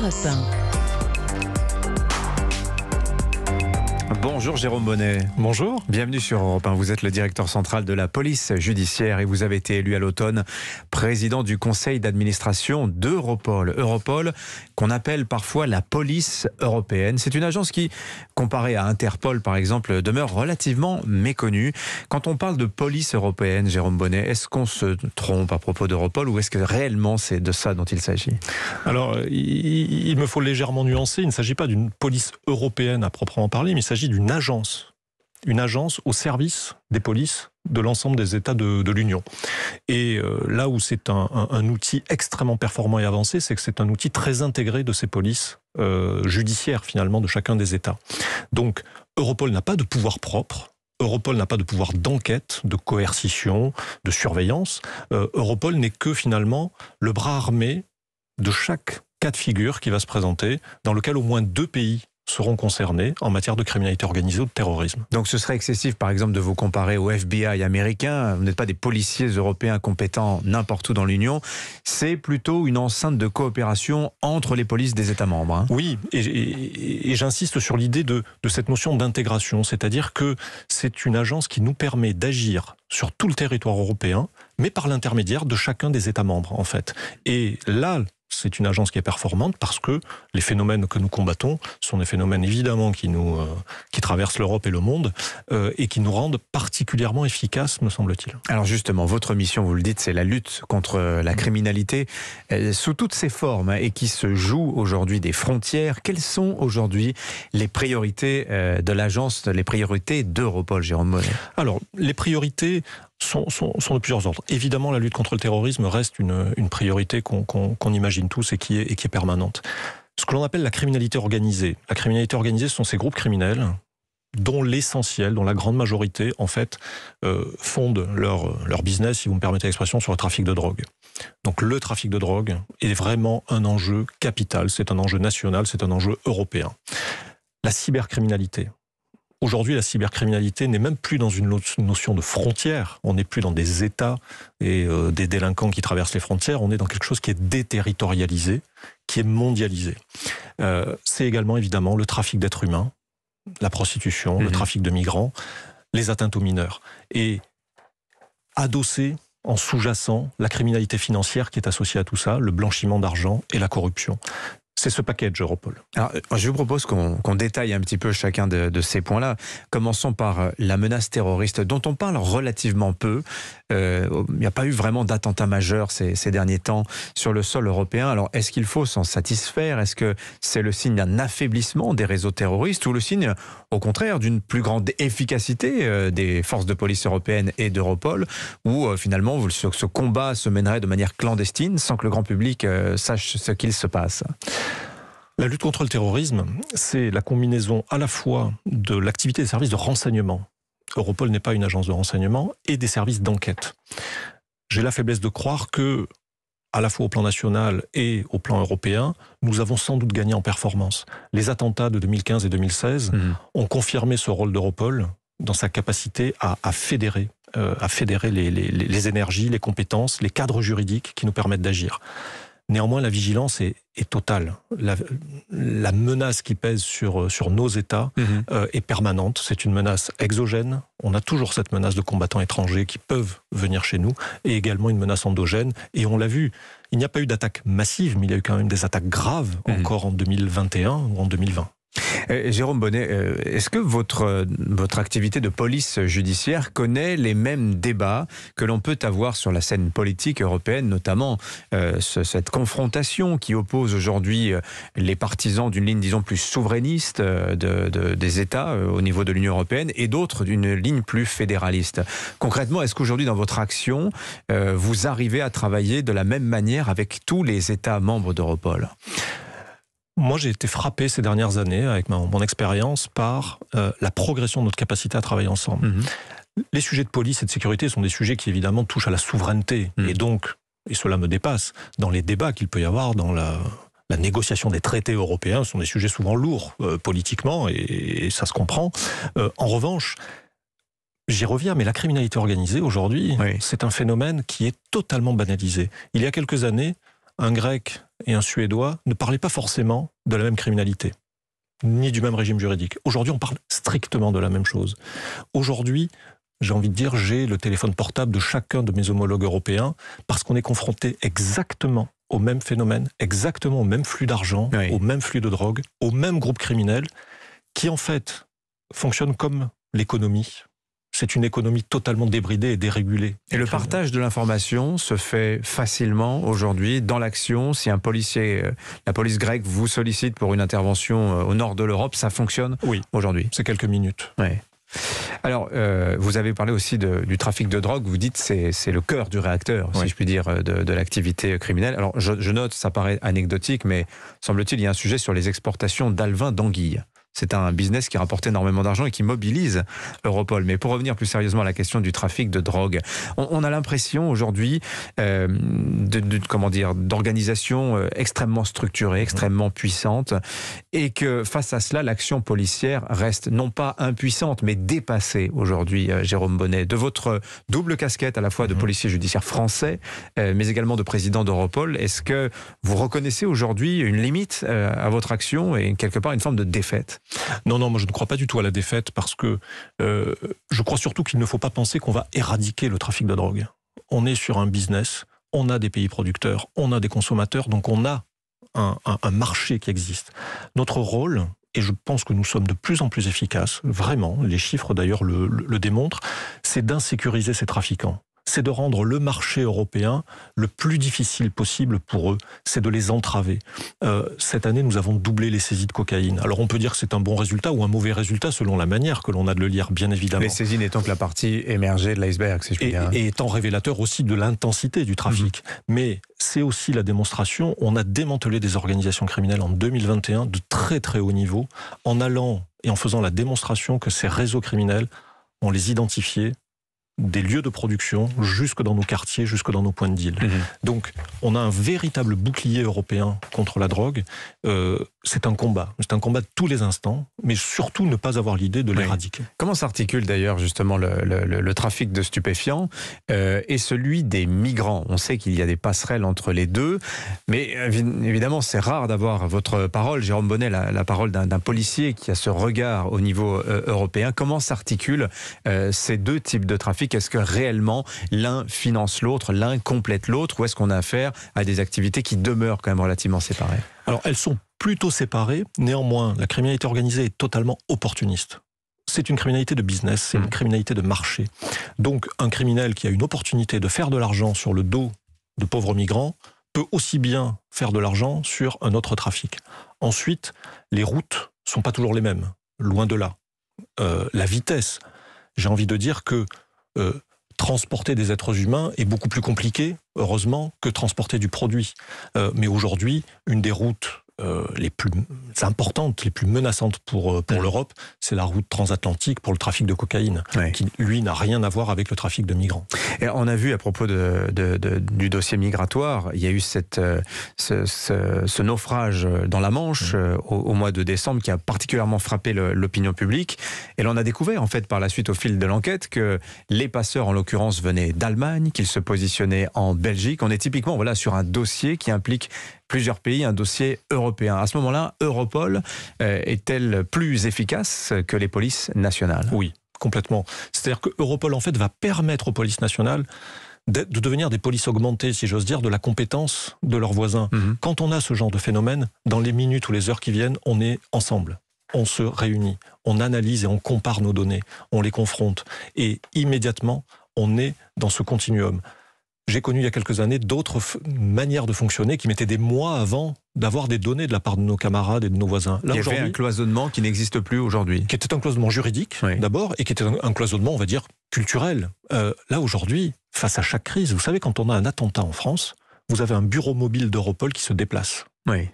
Europe 1. Bonjour Jérôme Bonnet. Bonjour. Bienvenue sur Europe 1. Vous êtes le directeur central de la police judiciaire et vous avez été élu à l'automne président du conseil d'administration d'Europol. Europol, qu'on appelle parfois la police européenne. C'est une agence qui, comparée à Interpol par exemple, demeure relativement méconnue. Quand on parle de police européenne, Jérôme Bonnet, est-ce qu'on se trompe à propos d'Europol ou est-ce que réellement c'est de ça dont il s'agit Alors, il me faut légèrement nuancer. Il ne s'agit pas d'une police européenne à proprement parler, mais il d'une agence, une agence au service des polices de l'ensemble des États de, l'Union. Et euh, là où c'est un, outil extrêmement performant et avancé, c'est que c'est un outil très intégré de ces polices euh, judiciaires finalement de chacun des États. Donc Europol n'a pas de pouvoir propre. Europol n'a pas de pouvoir d'enquête, de coercition, de surveillance. Euh, Europol n'est que finalement le bras armé de chaque cas de figure qui va se présenter, dans lequel au moins deux pays seront concernés en matière de criminalité organisée ou de terrorisme. Donc ce serait excessif, par exemple, de vous comparer au FBI américain. Vous n'êtes pas des policiers européens compétents n'importe où dans l'Union. C'est plutôt une enceinte de coopération entre les polices des États membres. Hein. Oui, et, j'insiste sur l'idée de, de cette notion d'intégration, c'est-à-dire que c'est une agence qui nous permet d'agir sur tout le territoire européen, mais par l'intermédiaire de chacun des États membres, en fait. Et là, c'est une agence qui est performante parce que les phénomènes que nous combattons sont des phénomènes évidemment qui nous euh, qui traversent l'Europe et le monde euh, et qui nous rendent particulièrement efficaces, me semble-t-il. Alors justement, votre mission, vous le dites, c'est la lutte contre euh, la criminalité sous toutes ses formes hein, et qui se joue aujourd'hui des frontières. Quelles sont aujourd'hui les priorités de l'agence, les priorités d'Europol, Jérôme Monnet Alors les priorités, sont, de plusieurs ordres. Évidemment, la lutte contre le terrorisme reste une, priorité qu'on imagine tous et qui est, et qui est permanente. Ce que l'on appelle la criminalité organisée. La criminalité organisée, ce sont ces groupes criminels dont l'essentiel, dont la grande majorité, en fait, euh, fondent leur, leur business, si vous me permettez l'expression, sur le trafic de drogue. Donc le trafic de drogue est vraiment un enjeu capital, c'est un enjeu national, c'est un enjeu européen. La cybercriminalité, Aujourd'hui, la cybercriminalité n'est même plus dans une notion de frontière. On n'est plus dans des États et euh, des délinquants qui traversent les frontières. On est dans quelque chose qui est déterritorialisé, qui est mondialisé. Euh, c'est également évidemment le trafic d'êtres humains, la prostitution, le mmh. trafic de migrants, les atteintes aux mineurs. Et adossé en sous-jacent la criminalité financière qui est associée à tout ça, le blanchiment d'argent et la corruption c'est ce package Europol. Alors, euh, je vous propose qu'on détaille un petit peu chacun de, ces points-là. Commençons par euh, la menace terroriste dont on parle relativement peu. Euh, oh, il n'y a pas eu vraiment d'attentat majeur ces, derniers temps sur le sol européen. Alors, est-ce qu'il faut s'en satisfaire Est-ce que c'est le signe d'un affaiblissement des réseaux terroristes ou le signe, au contraire, d'une plus grande efficacité des forces de police européennes et d'Europol, Ou finalement ce, ce, combat se mènerait de manière clandestine sans que le grand public sache ce qu'il se passe la lutte contre le terrorisme, c'est la combinaison à la fois de l'activité des services de renseignement, Europol n'est pas une agence de renseignement, et des services d'enquête. J'ai la faiblesse de croire que, à la fois au plan national et au plan européen, nous avons sans doute gagné en performance. Les attentats de 2015 et 2016 mhm. ont confirmé ce rôle d'Europol dans sa capacité à, fédérer, à fédérer euh, les énergies, les compétences, les cadres juridiques qui nous permettent d'agir. Néanmoins, la vigilance est, totale. La, menace qui pèse sur, sur nos États mhm. euh, est permanente. C'est une menace exogène. On a toujours cette menace de combattants étrangers qui peuvent venir chez nous, et également une menace endogène. Et on l'a vu, il n'y a pas eu d'attaque massive, mais il y a eu quand même des attaques graves mhm. encore en 2021 ou en 2020. Eh, Jérôme Bonnet, euh, est-ce que votre, euh, votre activité de police judiciaire connaît les mêmes débats que l'on peut avoir sur la scène politique européenne, notamment euh, cette confrontation qui oppose aujourd'hui les partisans d'une ligne, disons, plus souverainiste des États au niveau de l'Union européenne et d'autres d'une ligne plus fédéraliste Concrètement, est-ce qu'aujourd'hui, dans votre action, vous arrivez à travailler de la même manière avec tous les États membres d'Europol moi, j'ai été frappé ces dernières années, avec mon expérience, par euh, la progression de notre capacité à travailler ensemble. Mhm. Les sujets de police et de sécurité sont des sujets qui, évidemment, touchent à la souveraineté. Mhm. Et donc, et cela me dépasse, dans les débats qu'il peut y avoir dans la, négociation des traités européens, ce sont des sujets souvent lourds euh, politiquement, et, ça se comprend. Euh, en revanche, J'y reviens, mais la criminalité organisée aujourd'hui, c'est un phénomène qui est totalement banalisé. Il y a quelques années, un Grec et un Suédois ne parlait pas forcément de la même criminalité, ni du même régime juridique. Aujourd'hui, on parle strictement de la même chose. Aujourd'hui, j'ai envie de dire, j'ai le téléphone portable de chacun de mes homologues européens parce qu'on est confronté exactement au même phénomène, exactement au même flux d'argent, au même flux de drogue, au même groupe criminel qui, en fait, fonctionne comme l'économie, c'est une économie totalement débridée et dérégulée. Et le partage de l'information se fait facilement aujourd'hui dans l'action. Si un policier, euh, la police grecque vous sollicite pour une intervention euh, au nord de l'Europe, ça fonctionne oui. aujourd'hui. C'est quelques minutes. Oui. Alors, euh, vous avez parlé aussi du trafic de drogue. Vous dites c'est c'est le cœur du réacteur, si je puis dire, de, l'activité criminelle. Alors, je, note, ça paraît anecdotique, mais semble-t-il, il y a un sujet sur les exportations d'alvin d'anguilles. C'est un business qui rapporte énormément d'argent et qui mobilise Europol. Mais pour revenir plus sérieusement à la question du trafic de drogue, on, a l'impression aujourd'hui euh, de, comment dire d'organisations euh, extrêmement structurée, extrêmement puissante, et que face à cela, l'action policière reste non pas impuissante, mais dépassée aujourd'hui, euh, Jérôme Bonnet. De votre double casquette à la fois de mhm. policier judiciaire français, mais également de président d'Europol, est-ce que vous reconnaissez aujourd'hui une limite à votre action et quelque part une forme de défaite non, non, moi je ne crois pas du tout à la défaite parce que euh, je crois surtout qu'il ne faut pas penser qu'on va éradiquer le trafic de drogue. On est sur un business, on a des pays producteurs, on a des consommateurs, donc on a un, marché qui existe. Notre rôle, et je pense que nous sommes de plus en plus efficaces, vraiment, les chiffres d'ailleurs le démontrent, c'est d'insécuriser ces trafiquants c'est de rendre le marché européen le plus difficile possible pour eux, c'est de les entraver. Euh, cette année, nous avons doublé les saisies de cocaïne. Alors on peut dire que c'est un bon résultat ou un mauvais résultat selon la manière que l'on a de le lire, bien évidemment. Les saisies n'étant que la partie émergée de l'iceberg, si je puis dire. Et, étant révélateur aussi de l'intensité du trafic. Mhm. Mais c'est aussi la démonstration, on a démantelé des organisations criminelles en 2021 de très très haut niveau, en allant et en faisant la démonstration que ces réseaux criminels, on les identifiait, des lieux de production jusque dans nos quartiers, jusque dans nos points de deal. Mmh. Donc, on a un véritable bouclier européen contre la drogue. Euh, c'est un combat. C'est un combat de tous les instants, mais surtout ne pas avoir l'idée de l'éradiquer. Comment s'articule d'ailleurs justement le, trafic de stupéfiants euh, et celui des migrants On sait qu'il y a des passerelles entre les deux, mais euh, évidemment c'est rare d'avoir votre parole, Jérôme Bonnet, la, parole d'un policier qui a ce regard au niveau euh, européen. Comment s'articulent ces deux types de trafic Est-ce que réellement l'un finance l'autre, l'un complète l'autre, ou est-ce qu'on a affaire à des activités qui demeurent quand même relativement séparées alors elles sont plutôt séparées, néanmoins la criminalité organisée est totalement opportuniste. C'est une criminalité de business, c'est une hmm. criminalité de marché. Donc un criminel qui a une opportunité de faire de l'argent sur le dos de pauvres migrants peut aussi bien faire de l'argent sur un autre trafic. Ensuite, les routes sont pas toujours les mêmes, loin de là. Euh, la vitesse, j'ai envie de dire que euh, transporter des êtres humains est beaucoup plus compliqué, heureusement, que transporter du produit. Euh, mais aujourd'hui, une des routes euh, les plus importantes, les plus menaçantes pour, euh, pour l'Europe, c'est la route transatlantique pour le trafic de cocaïne, qui, lui, n'a rien à voir avec le trafic de migrants. Et on a vu, à propos de, du dossier migratoire, il y a eu cette, euh, ce, naufrage dans la Manche mm. au, mois de décembre qui a particulièrement frappé l'opinion publique. Et l'on a découvert, en fait, par la suite, au fil de l'enquête, que les passeurs, en l'occurrence, venaient d'Allemagne, qu'ils se positionnaient en Belgique. On est typiquement voilà, sur un dossier qui implique plusieurs pays un dossier européen. À ce moment-là, Europol euh, est-elle plus efficace que les polices nationales Oui, complètement. C'est-à-dire que Europol, en fait, va permettre aux polices nationales de devenir des polices augmentées, si j'ose dire, de la compétence de leurs voisins. Mhm. Quand on a ce genre de phénomène, dans les minutes ou les heures qui viennent, on est ensemble. On se réunit, on analyse et on compare nos données, on les confronte. Et immédiatement, on est dans ce continuum. J'ai connu il y a quelques années d'autres manières de fonctionner qui mettaient des mois avant d'avoir des données de la part de nos camarades et de nos voisins. Là, il y un cloisonnement qui n'existe plus aujourd'hui. Qui était un cloisonnement juridique d'abord et qui était un cloisonnement, on va dire, culturel. Euh, là aujourd'hui, face à chaque crise, vous savez, quand on a un attentat en France, vous avez un bureau mobile d'Europol qui se déplace.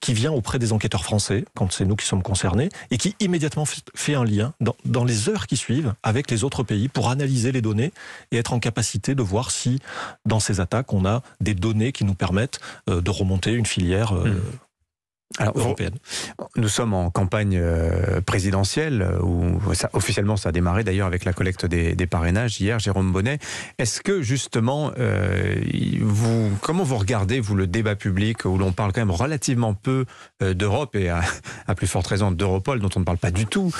qui vient auprès des enquêteurs français, quand c'est nous qui sommes concernés, et qui immédiatement fait un lien dans, les heures qui suivent avec les autres pays pour analyser les données et être en capacité de voir si, dans ces attaques, on a des données qui nous permettent euh, de remonter une filière. Euh, hmm. Alors, européenne. Nous sommes en campagne euh, présidentielle, euh, où officiellement ça a démarré d'ailleurs avec la collecte des, parrainages hier, Jérôme Bonnet. Est-ce que justement, euh, vous, comment vous regardez, vous, le débat public, où l'on parle quand même relativement peu d'Europe, et à, plus forte raison d'Europol, dont on ne parle pas du tout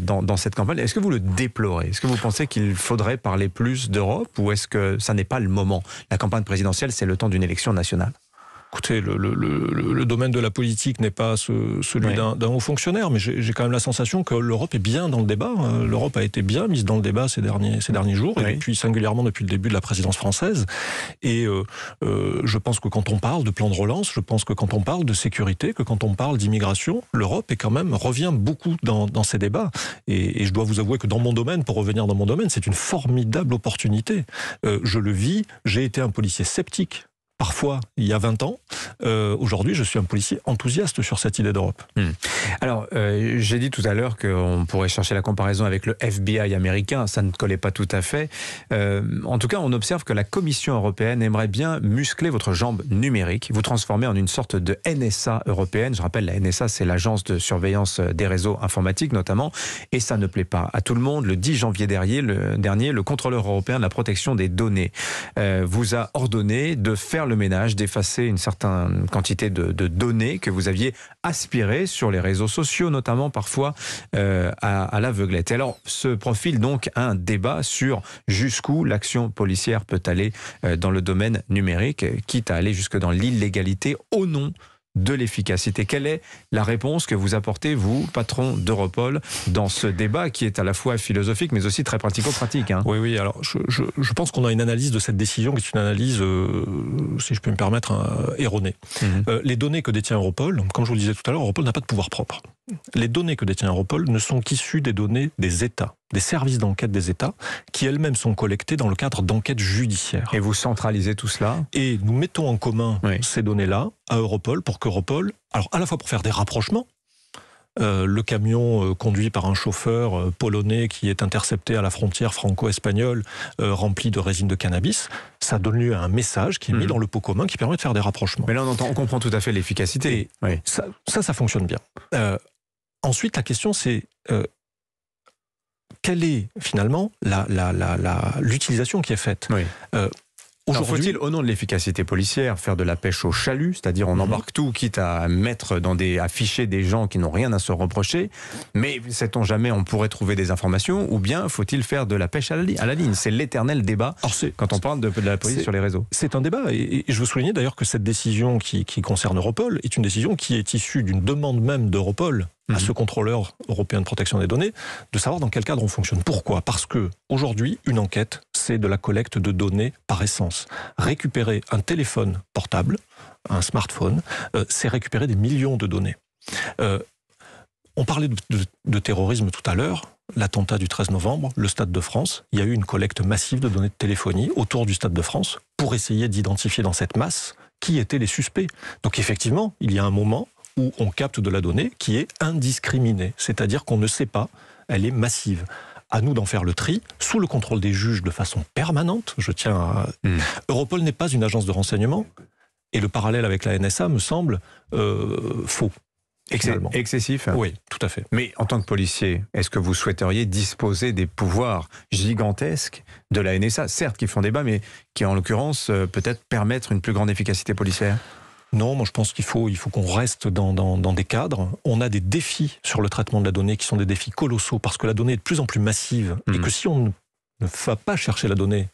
dans, dans, cette campagne, est-ce que vous le déplorez Est-ce que vous pensez qu'il faudrait parler plus d'Europe, ou est-ce que ça n'est pas le moment La campagne présidentielle, c'est le temps d'une élection nationale Écoutez, le, domaine de la politique n'est pas celui d'un haut fonctionnaire, mais j'ai quand même la sensation que l'Europe est bien dans le débat. Hein. L'Europe a été bien mise dans le débat ces derniers, ces derniers jours, et puis singulièrement depuis le début de la présidence française. Et euh, euh, je pense que quand on parle de plan de relance, je pense que quand on parle de sécurité, que quand on parle d'immigration, l'Europe est quand même revient beaucoup dans, ces débats. Et, je dois vous avouer que dans mon domaine, pour revenir dans mon domaine, c'est une formidable opportunité. Euh, je le vis. J'ai été un policier sceptique parfois il y a 20 ans. Euh, aujourd'hui, je suis un policier enthousiaste sur cette idée d'Europe. Hmm. Alors, euh, j'ai dit tout à l'heure qu'on pourrait chercher la comparaison avec le FBI américain. Ça ne collait pas tout à fait. Euh, en tout cas, on observe que la Commission européenne aimerait bien muscler votre jambe numérique, vous transformer en une sorte de NSA européenne. Je rappelle, la NSA, c'est l'agence de surveillance des réseaux informatiques notamment. Et ça ne plaît pas à tout le monde. Le 10 janvier dernier, le, dernier, le contrôleur européen de la protection des données vous a ordonné de faire le ménage d'effacer une certaine quantité de, données que vous aviez aspirées sur les réseaux sociaux, notamment parfois euh, à, à l'aveuglette. Alors, se profile donc un débat sur jusqu'où l'action policière peut aller euh, dans le domaine numérique, quitte à aller jusque dans l'illégalité au nom de l'efficacité. Quelle est la réponse que vous apportez, vous, patron d'Europol, dans ce débat qui est à la fois philosophique mais aussi très pratico-pratique hein Oui, oui, alors je, pense qu'on a une analyse de cette décision qui est une analyse, euh, si je peux me permettre, euh, erronée. Mhm. Euh, les données que détient Europol, comme je vous le disais tout à l'heure, Europol n'a pas de pouvoir propre les données que détient Europol ne sont qu'issues des données des États, des services d'enquête des États, qui elles-mêmes sont collectées dans le cadre d'enquêtes judiciaires. Et vous centralisez tout cela Et nous mettons en commun ces données-là à Europol pour qu'Europol, alors à la fois pour faire des rapprochements, euh, le camion euh, conduit par un chauffeur euh, polonais qui est intercepté à la frontière franco-espagnole rempli de résine de cannabis, ça donne lieu à un message qui est mis mhm. dans le pot commun qui permet de faire des rapprochements. Mais là, on, on comprend tout à fait l'efficacité. Oui. ça, ça, fonctionne bien. Ensuite, la question, c'est euh, quelle est finalement l'utilisation qui est faite oui. Euh, faut-il, au nom de l'efficacité policière, faire de la pêche au chalut, c'est-à-dire on mhm. embarque tout, quitte à mettre dans des, afficher des gens qui n'ont rien à se reprocher, mais sait-on jamais, on pourrait trouver des informations, ou bien faut-il faire de la pêche à la, ligne C'est l'éternel débat quand on parle de, de la police sur les réseaux. C'est un débat, et, je veux souligner d'ailleurs que cette décision qui, qui concerne Europol est une décision qui est issue d'une demande même d'Europol à mhm. ce contrôleur européen de protection des données de savoir dans quel cadre on fonctionne. Pourquoi Parce que aujourd'hui, une enquête, c'est de la collecte de données par essence. Récupérer un téléphone portable, un smartphone, euh, c'est récupérer des millions de données. Euh, on parlait de, de terrorisme tout à l'heure l'attentat du 13 novembre, le Stade de France, il y a eu une collecte massive de données de téléphonie autour du Stade de France pour essayer d'identifier dans cette masse qui étaient les suspects. Donc effectivement, il y a un moment, où on capte de la donnée qui est indiscriminée, c'est-à-dire qu'on ne sait pas, elle est massive à nous d'en faire le tri, sous le contrôle des juges de façon permanente. Je tiens à... Hmm. Europol n'est pas une agence de renseignement, et le parallèle avec la NSA me semble euh, faux. excellent Excessif Oui, tout à fait. Mais en tant que policier, est-ce que vous souhaiteriez disposer des pouvoirs gigantesques de la NSA Certes, qui font débat, mais qui, en l'occurrence, euh, peut-être permettre une plus grande efficacité policière non, moi je pense qu'il faut, il faut qu'on reste dans, des cadres. On a des défis sur le traitement de la donnée qui sont des défis colossaux parce que la donnée est de plus en plus massive et mhm. que si on ne va pas chercher la donnée,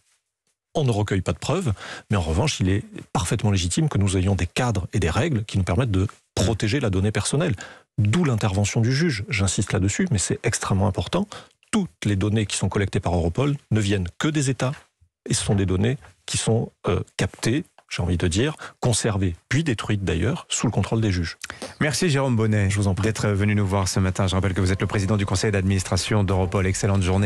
on ne recueille pas de preuves. Mais en revanche, il est parfaitement légitime que nous ayons des cadres et des règles qui nous permettent de protéger la donnée personnelle. D'où l'intervention du juge. J'insiste là-dessus, mais c'est extrêmement important. Toutes les données qui sont collectées par Europol ne viennent que des États et ce sont des données qui sont euh, captées j'ai envie de dire, conservée, puis détruite d'ailleurs, sous le contrôle des juges. Merci Jérôme Bonnet je vous en d'être venu nous voir ce matin. Je rappelle que vous êtes le président du conseil d'administration d'Europol. Excellente journée.